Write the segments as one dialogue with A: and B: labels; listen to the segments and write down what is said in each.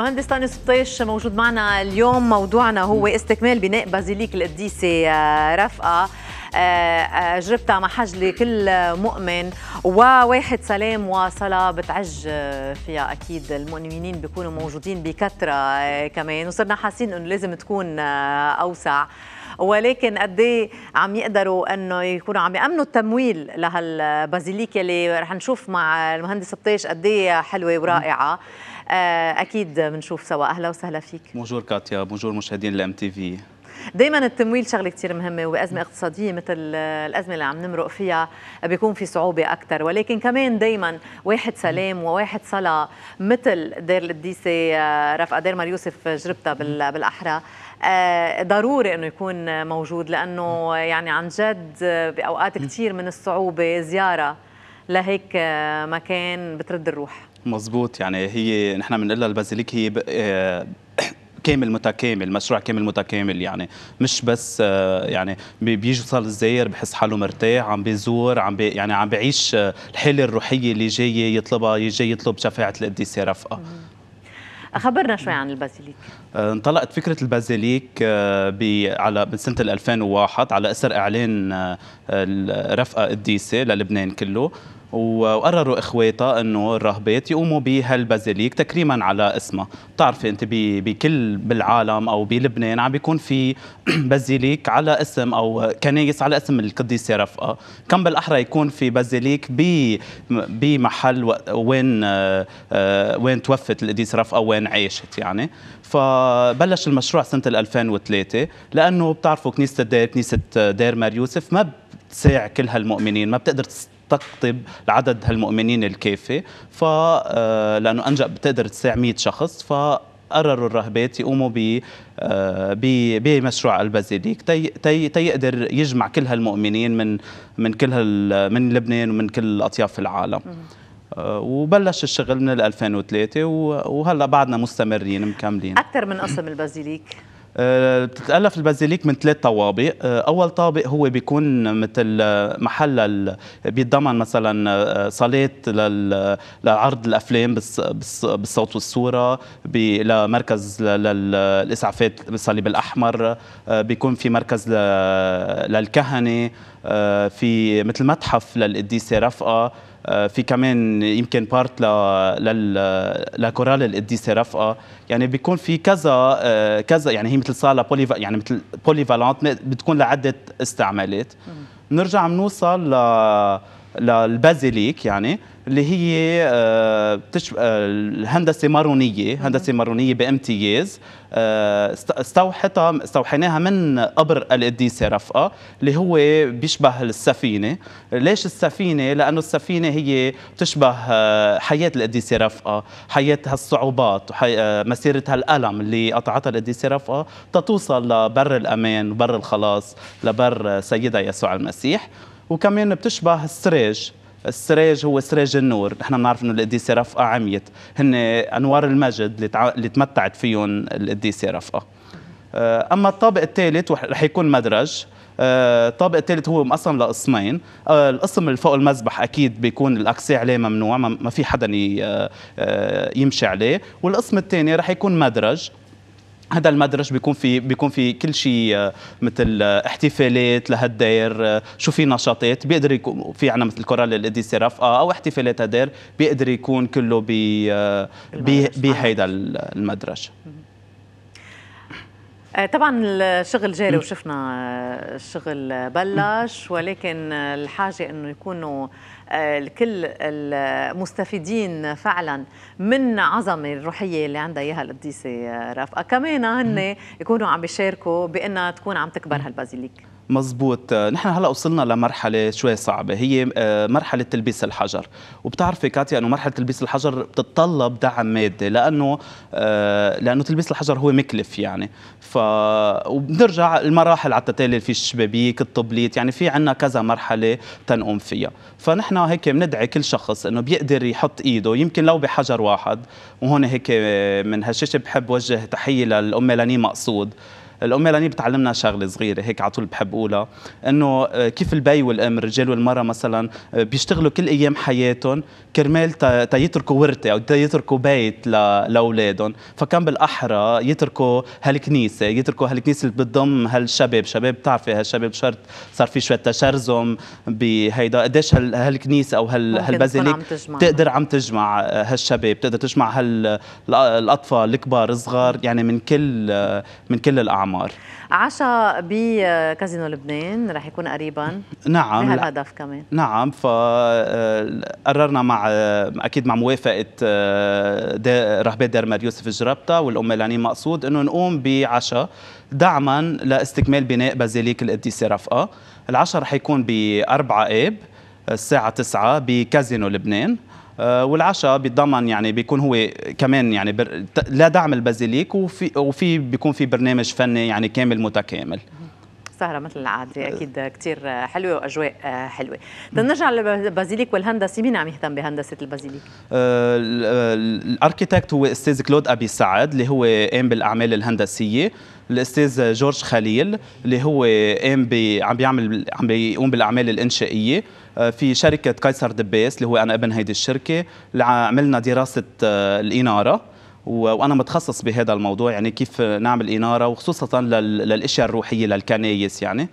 A: المهندس تاني سبطيش موجود معنا اليوم موضوعنا هو استكمال بناء بازيليك القديسة آه، رفقة آه، آه، جربتها مع حجلي كل مؤمن وواحد سلام وصلاة بتعج فيها أكيد المؤمنين بيكونوا موجودين بكثرة كمان وصرنا حاسين أنه لازم تكون أوسع ولكن قد إيه عم يقدروا انه يكونوا عم يامنوا التمويل لهالبازيليك اللي رح نشوف مع المهندس بطيش قد إيه حلوه ورائعه آه، اكيد بنشوف سوا اهلا وسهلا فيك
B: بونجور كاتيا بونجور مشاهدين الام تي في
A: دائما التمويل شغله كثير مهمه وبازمه اقتصاديه مثل الازمه اللي عم نمرق فيها بيكون في صعوبه اكثر ولكن كمان دائما واحد سلام وواحد صلاه مثل دير القديسه آه، رفقه دير يوسف جربتها بالاحرى آه، ضروري انه يكون موجود لانه يعني عن جد باوقات كثير من الصعوبه زياره لهيك مكان بترد الروح
B: مظبوط يعني هي نحن بنقول البازيليك هي آه، كامل متكامل مشروع كامل متكامل يعني مش بس آه، يعني بيوصل الزائر بحس حاله مرتاح عم بيزور عم بي يعني عم بيعيش آه، الحاله الروحيه اللي جاي يطلبها يجي يطلب شفاعه القديسه رفقه
A: خبرنا شوي عن البازيليك
B: انطلقت فكرة البازيليك على بسنة 2001 على أثر إعلان رفقة القديسه للبنان كله وقرروا اخواتها انه الراهبات يقوموا بهالبازيليك تكريما على اسمها بتعرفي انت بكل بالعالم او بلبنان عم بيكون في بازيليك على اسم او كنايس على اسم القديسه رفقه كم بالاحرى يكون في بازيليك بمحل وين آه، وين توفت القديسه رفقه وين عاشت يعني فبلش المشروع سنه 2003 لانه بتعرفوا كنيسه الدير كنيسه دير مار يوسف ما بتساع كل هالمؤمنين ما بتقدر تقطب العدد هالمؤمنين الكافي ف آه، لانه انجا بتقدر مئة شخص ف قرروا الراهبات يقوموا آه، ب بمشروع البازيليك تي تي تيقدر يجمع كل هالمؤمنين من من كل هال من لبنان ومن كل اطياف العالم آه، وبلش الشغل من 2003 وهلا بعدنا مستمرين مكملين
A: اكثر من قسم البازيليك
B: آه، بتتالف البازيليك من ثلاث طوابق آه، اول طابق هو بيكون مثل آه، محل بيتضمن مثلا صلاه لعرض الافلام بالصوت والصوره لمركز للاسعافات بالصليب الاحمر بيكون في مركز للكهنه في مثل متحف للقديسه رفقه آه، في كمان يمكن بارت لكورال القديسه رفقه يعني بيكون في كذا آه، كذا يعني هي مثل صاله بولي يعني مثل بولي فالانت بتكون لعده استعمالات بنرجع بنوصل ل للبازيليك يعني اللي هي آه، آه، الهندسه مارونيه هندسه مارونيه بامتياز آه، استوحتها استوحيناها من قبر القديسه رفقه اللي هو بيشبه السفينه ليش السفينه لانه السفينه هي بتشبه حياه القديسه رفقه حياه هالصعوبات مسيره هالالم اللي قطعتها القديسه رفقه تتوصل لبر الامان وبر الخلاص لبر سيدها يسوع المسيح وكمان بتشبه السريج السراج هو سراج النور نحن بنعرف انه القديسه رفقه عميت هن انوار المجد اللي, تع... اللي تمتعت فيهم القديسه رفقه آه، اما الطابق الثالث رح يكون مدرج آه، الطابق الثالث هو مقسم لقسمين القسم آه، اللي فوق المذبح اكيد بيكون الاكسي عليه ممنوع ما في حدا يمشي عليه والقسم الثاني رح يكون مدرج هذا المدرج بيكون في بيكون في كل شيء آه، مثل آه، احتفالات لهالدير آه، شو في نشاطات بيقدر يكون في عنا مثل كورال القديسه رفقه او احتفالات هالدير بيقدر يكون كله بهيدا بي بي المدرج
A: آه، طبعا الشغل جاري وشفنا آه، الشغل بلش ولكن الحاجه انه يكونوا آه، كل المستفيدين فعلا من عظمه الروحيه اللي عندها اياها القديسه رافقه كمان هن يكونوا عم بيشاركوا بانها تكون عم تكبر هالبازيليك
B: مزبوط آه، نحن هلا وصلنا لمرحله شوي صعبه هي آه، مرحله تلبيس الحجر وبتعرفي كاتيا انه مرحله تلبيس الحجر بتتطلب دعم مادي لانه آه، لانه تلبيس الحجر هو مكلف يعني ف وبنرجع المراحل على التتالي في الشبابيك الطبليت يعني في عنا كذا مرحله تنقوم فيها فنحن هيك بندعي كل شخص انه بيقدر يحط ايده يمكن لو بحجر واحد وهون هيك من هالشيء بحب وجه تحيه للام لاني مقصود الام ميلاني بتعلمنا شغله صغيره هيك على طول بحب اقولها انه آه، كيف البي والام الرجال والمراه مثلا آه، بيشتغلوا كل ايام حياتهم كرمال تيتركوا ورثه او تيتركوا بيت لاولادهم فكان بالاحرى يتركوا هالكنيسه يتركوا هالكنيسه اللي بتضم هالشباب شباب بتعرفي هالشباب شرط صار في شويه تشرذم بهيدا قديش هالكنيسه او هالبازيليك بتقدر عم تجمع آه، هالشباب بتقدر تجمع هالاطفال الكبار الصغار يعني من كل من كل الاعمار الاعمار
A: عشاء بكازينو لبنان رح يكون قريبا
B: نعم لهالهدف كمان نعم فقررنا آه، مع آه، اكيد مع موافقه آه، رهبة دير مار يوسف جربتا والام لاني مقصود انه نقوم بعشاء دعما لاستكمال بناء بازيليك القديسه رفقه العشاء رح يكون ب 4 اب الساعه 9 بكازينو لبنان آه، والعشاء بيتضمن يعني بيكون هو كمان يعني بر... لا دعم البازيليك وفي وفي بيكون في برنامج فني يعني كامل متكامل
A: سهرة مثل العادة أكيد كتير حلوة وأجواء حلوة نرجع للبازيليك والهندسة مين عم يهتم بهندسة البازيليك؟
B: آه الأركيتكت هو أستاذ كلود أبي سعد اللي هو قام بالأعمال الهندسية الاستاذ جورج خليل اللي هو قام عم بيعمل عم بيقوم بالاعمال الانشائيه آه، في شركه قيصر دبيس اللي هو انا ابن هيدي الشركه اللي عملنا دراسه آه، الاناره وانا متخصص بهذا الموضوع يعني كيف نعمل اناره وخصوصا للاشياء الروحيه للكنايس يعني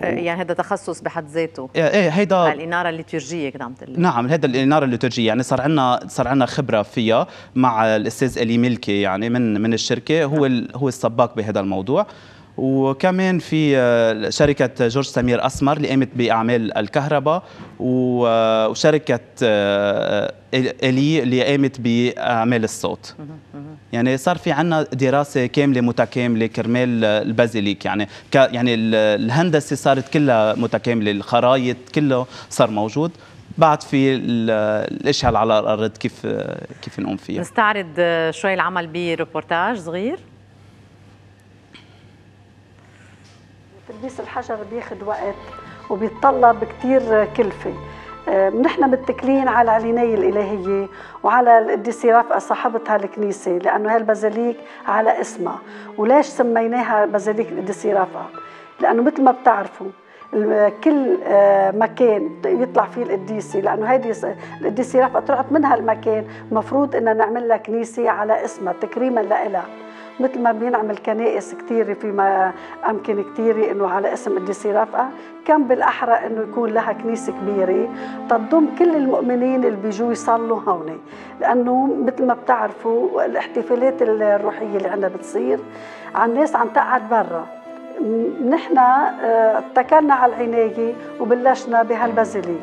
B: آه،
A: يعني هذا تخصص بحد ذاته ايه هيدا الاناره الليتورجيه كده عم تقول
B: نعم هذا الاناره الليتورجيه يعني صار عندنا صار عندنا خبره فيها مع الاستاذ الي ملكي يعني من من الشركه هو نعم. هو السباق بهذا الموضوع وكمان في آه، شركة جورج سمير أسمر اللي قامت بأعمال الكهرباء آه، وشركة آه، إلي اللي قامت بأعمال الصوت يعني صار في عنا دراسة كاملة متكاملة كرمال البازيليك يعني ك يعني الهندسة صارت كلها متكاملة الخرايط كله صار موجود بعد في الاشعال على الارض كيف كيف نقوم فيها
A: نستعرض شوي العمل بريبورتاج صغير
C: تلبيس الحجر بياخد وقت وبيتطلب كثير كلفه آه، نحن متكلين على العناية الإلهية وعلى القديسة رافقة صاحبتها الكنيسة لأنه هاي البازاليك على اسمها وليش سميناها بازاليك القديسة رافقة لأنه مثل ما بتعرفوا كل آه، مكان يطلع فيه القديسة لأنه هيدي القديسة رافقة طلعت منها المكان مفروض إننا نعمل لها كنيسة على اسمها تكريما لإلها مثل ما بينعمل كنائس كثيرة في أمكن كثيرة إنه على اسم قديسة رافقة كان بالأحرى إنه يكون لها كنيسة كبيرة تضم كل المؤمنين اللي بيجوا يصلوا هون لأنه مثل ما بتعرفوا الاحتفالات الروحية اللي عندنا بتصير على الناس عم تقعد برا نحن آه، اتكلنا على العناية وبلشنا بهالبازيليك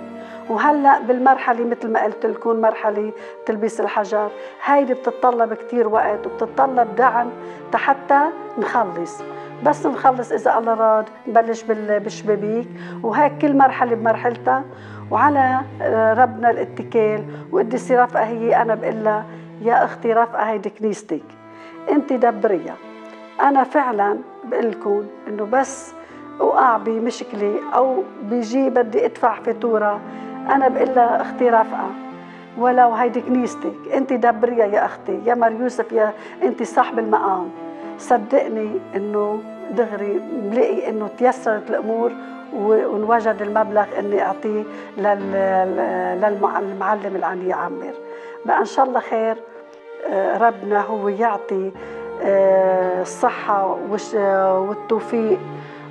C: وهلا بالمرحله مثل ما قلت لكم مرحله تلبيس الحجر هيدي بتتطلب كثير وقت وبتتطلب دعم حتى نخلص بس نخلص اذا الله راد نبلش بالشبابيك وهيك كل مرحله بمرحلتها وعلى آه، ربنا الاتكال وقدسي رفقه هي انا بقول لها يا اختي رفقه هيدي كنيستك انت دبريها انا فعلا بقول لكم انه بس اوقع بمشكله او بيجي بدي ادفع فاتوره انا بقول لها اختي رافقه ولو هيدي كنيستك انت دبريها يا اختي يا مار يوسف يا انت صاحب المقام صدقني انه دغري بلاقي انه تيسرت الامور ونوجد المبلغ اني اعطيه للمعلم العني عمر بقى ان شاء الله خير آه، ربنا هو يعطي آه، الصحة آه، والتوفيق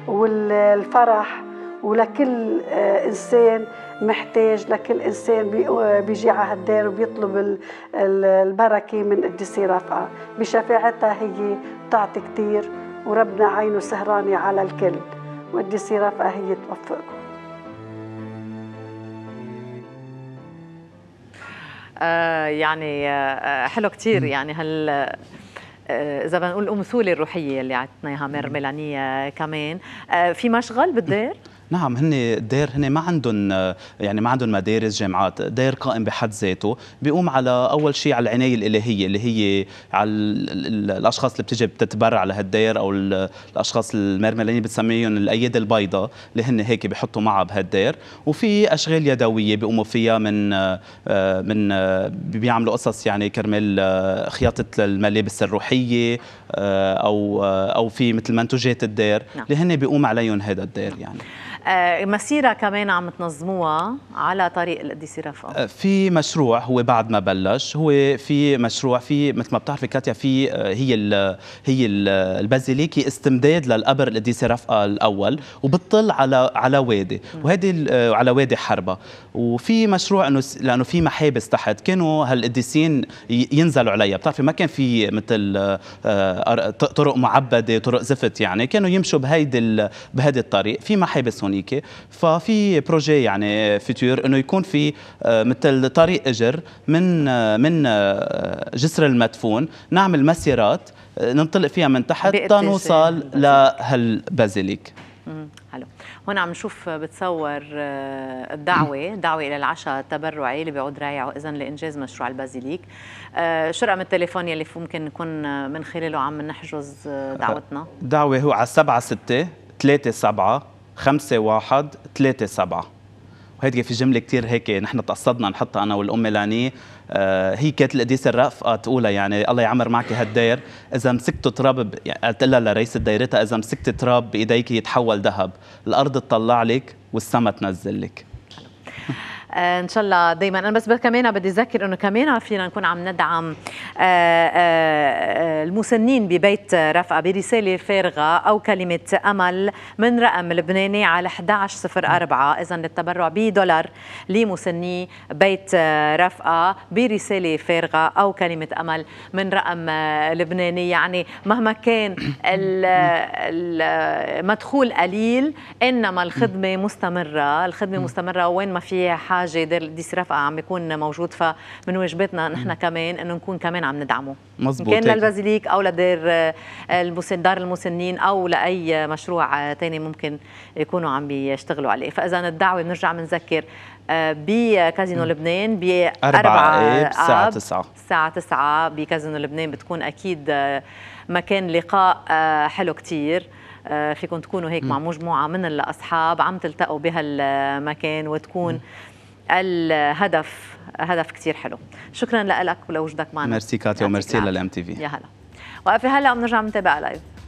C: والفرح ولكل إنسان محتاج لكل انسان بيجي على هالدار وبيطلب البركه من قديسه رفقه بشفاعتها هي بتعطي كثير وربنا عينه سهرانه على الكل وقديسه رفقه هي توفقكم
A: آه، يعني آه، آه، حلو كثير يعني هال اذا بنقول الامثوله الروحيه اللي عطتنا اياها مير ميلانيا كمان في مشغل بالدير
B: نعم هن دير هن ما عندهم آه، يعني ما عندهم مدارس جامعات دير قائم بحد ذاته بيقوم على اول شيء على العنايه الالهيه اللي هي على الاشخاص اللي بتجي بتتبرع لهالدير او الاشخاص المرملين بتسميهم الايادي البيضاء اللي هن هيك بحطوا معها بهالدير وفي اشغال يدويه بيقوموا فيها من آه، من آه، بيعملوا قصص يعني كرمال خياطه الملابس الروحيه او او في مثل منتوجات الدير نعم. اللي هن بيقوم عليهم هذا الدير يعني
A: آه، مسيرة كمان عم تنظموها على طريق القديسة
B: رفقة آه، في مشروع هو بعد ما بلش هو في مشروع في مثل ما بتعرفي كاتيا في آه، هي ال هي البازيليكي استمداد للقبر القديسة رفقة الأول وبتطل على على وادي وهيدي على وادي حربة وفي مشروع انه لانه في محابس تحت كانوا هالقديسين إيه ينزلوا عليها بتعرفي ما كان في مثل طرق معبده طرق زفت يعني كانوا يمشوا بهيدي بهيدي الطريق في محابس هون الكترونيكي ففي بروجي يعني فيتور انه يكون في آه، مثل طريق اجر من آه، من آه، جسر المدفون نعمل مسيرات ننطلق فيها من تحت تنوصل لهالبازيليك
A: حلو هون عم نشوف بتصور الدعوه دعوه الى العشاء التبرعي اللي بيعود رايعه اذا لانجاز مشروع البازيليك شو رقم التليفون يلي ممكن نكون من خلاله عم نحجز دعوتنا
B: دعوه هو على 7 6 3 7 خمسة واحد ثلاثة سبعة وهيدي في جملة كتير هيك نحن تقصدنا نحطها أنا والأم لاني آه هي كانت القديسة الرافقة تقولها يعني الله يعمر معك هالدير إذا مسكت تراب يعني قالت لها لرئيس دايرتها إذا مسكت تراب بإيديك يتحول ذهب الأرض تطلع لك والسما تنزل لك
A: آه، ان شاء الله دائما انا بس كمان بدي اذكر انه كمان فينا نكون عم ندعم آه، آه، المسنين ببيت رفقه برساله فارغه او كلمه امل من رقم لبناني على 1104 اذا للتبرع بدولار لمسني بيت رفقه برساله فارغه او كلمه امل من رقم لبناني يعني مهما كان المدخول قليل انما الخدمه مستمره الخدمه مستمره وين ما في حاجه بحاجه ديس رفقه عم بيكون موجود فمن واجباتنا نحن كمان انه نكون كمان عم ندعمه مزبوط كان للبازيليك او لدار آه، دار المسنين او لاي مشروع ثاني آه، ممكن يكونوا عم بيشتغلوا عليه فاذا الدعوه بنرجع بنذكر آه، بكازينو لبنان ب 4 إيه، الساعه 9 الساعه 9 بكازينو لبنان بتكون اكيد مكان لقاء حلو كثير فيكم تكونوا هيك مع مجموعه من الاصحاب عم تلتقوا بهالمكان وتكون الهدف هدف كثير حلو شكرا لك ولوجودك معنا ميرسي
B: كاتيا وميرسي للام تي في يا
A: هلا وقفي هلا بنرجع بنتابع لايف